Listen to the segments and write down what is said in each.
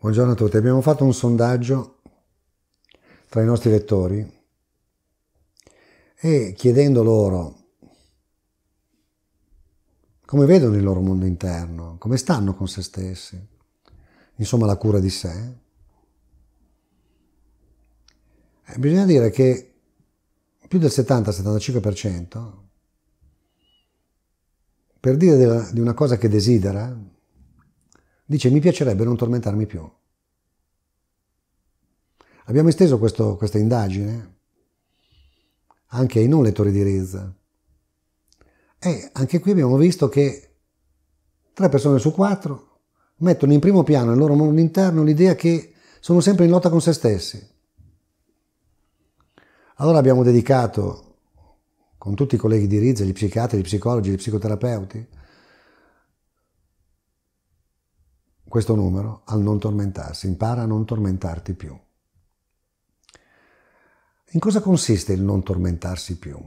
Buongiorno a tutti, abbiamo fatto un sondaggio tra i nostri lettori e chiedendo loro come vedono il loro mondo interno, come stanno con se stessi, insomma la cura di sé. Eh, bisogna dire che più del 70-75% per dire di una cosa che desidera, Dice, mi piacerebbe non tormentarmi più. Abbiamo esteso questo, questa indagine anche ai non lettori di Riz. E anche qui abbiamo visto che tre persone su quattro mettono in primo piano nel loro mondo interno l'idea che sono sempre in lotta con se stessi. Allora abbiamo dedicato, con tutti i colleghi di Riz, gli psichiatri, gli psicologi, gli psicoterapeuti, questo numero al non tormentarsi, impara a non tormentarti più. In cosa consiste il non tormentarsi più?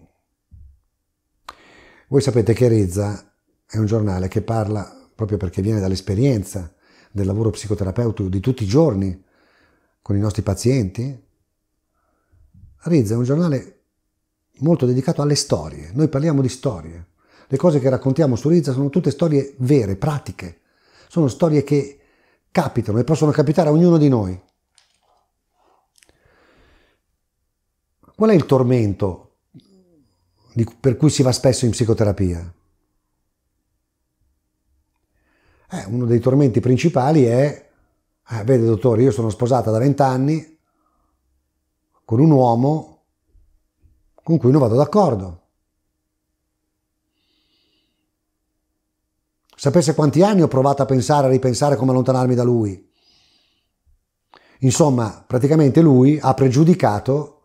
Voi sapete che Rizza è un giornale che parla, proprio perché viene dall'esperienza del lavoro psicoterapeutico di tutti i giorni con i nostri pazienti, Rizza è un giornale molto dedicato alle storie. Noi parliamo di storie. Le cose che raccontiamo su Rizza sono tutte storie vere, pratiche. Sono storie che capitano e possono capitare a ognuno di noi. Qual è il tormento di, per cui si va spesso in psicoterapia? Eh, uno dei tormenti principali è, eh, vede dottore, io sono sposata da vent'anni con un uomo con cui non vado d'accordo. Sapesse quanti anni ho provato a pensare, a ripensare come allontanarmi da lui. Insomma, praticamente lui ha pregiudicato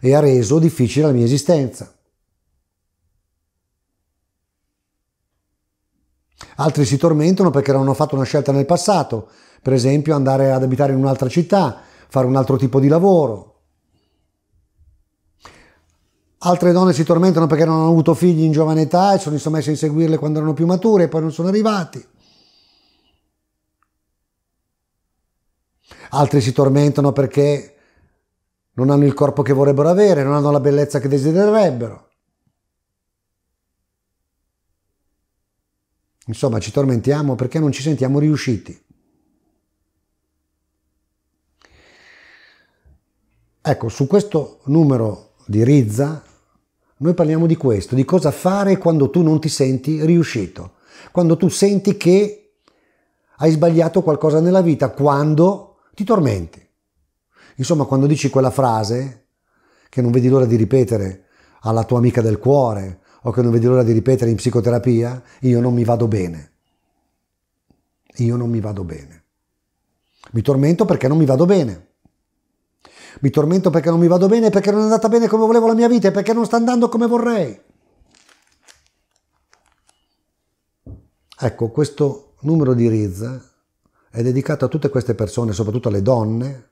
e ha reso difficile la mia esistenza. Altri si tormentano perché non hanno fatto una scelta nel passato, per esempio andare ad abitare in un'altra città, fare un altro tipo di lavoro, Altre donne si tormentano perché non hanno avuto figli in giovane età e sono messe a inseguirle quando erano più mature e poi non sono arrivati. Altre si tormentano perché non hanno il corpo che vorrebbero avere, non hanno la bellezza che desidererebbero. Insomma, ci tormentiamo perché non ci sentiamo riusciti. Ecco, su questo numero di Rizza noi parliamo di questo, di cosa fare quando tu non ti senti riuscito, quando tu senti che hai sbagliato qualcosa nella vita, quando ti tormenti. Insomma, quando dici quella frase che non vedi l'ora di ripetere alla tua amica del cuore o che non vedi l'ora di ripetere in psicoterapia, io non mi vado bene. Io non mi vado bene. Mi tormento perché non mi vado bene. Mi tormento perché non mi vado bene, perché non è andata bene come volevo la mia vita e perché non sta andando come vorrei. Ecco, questo numero di Riz è dedicato a tutte queste persone, soprattutto alle donne,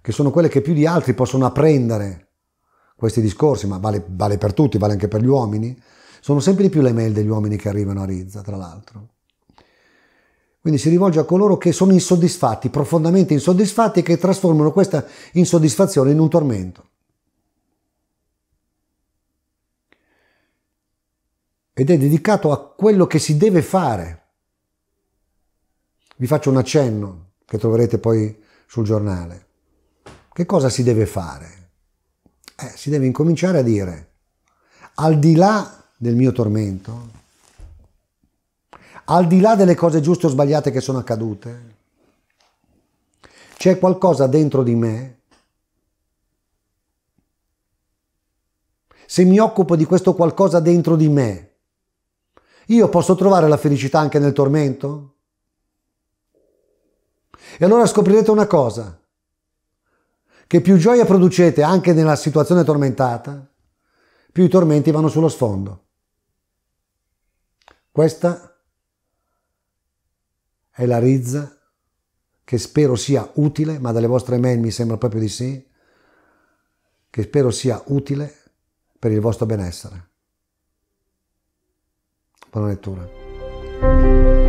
che sono quelle che più di altri possono apprendere questi discorsi, ma vale, vale per tutti, vale anche per gli uomini. Sono sempre di più le mail degli uomini che arrivano a Rizza, tra l'altro. Quindi si rivolge a coloro che sono insoddisfatti, profondamente insoddisfatti e che trasformano questa insoddisfazione in un tormento. Ed è dedicato a quello che si deve fare. Vi faccio un accenno che troverete poi sul giornale. Che cosa si deve fare? Eh, si deve incominciare a dire, al di là del mio tormento, al di là delle cose giuste o sbagliate che sono accadute, c'è qualcosa dentro di me. Se mi occupo di questo qualcosa dentro di me, io posso trovare la felicità anche nel tormento? E allora scoprirete una cosa, che più gioia producete anche nella situazione tormentata, più i tormenti vanno sullo sfondo. Questa è è la Riz, che spero sia utile, ma dalle vostre mail mi sembra proprio di sì, che spero sia utile per il vostro benessere. Buona lettura.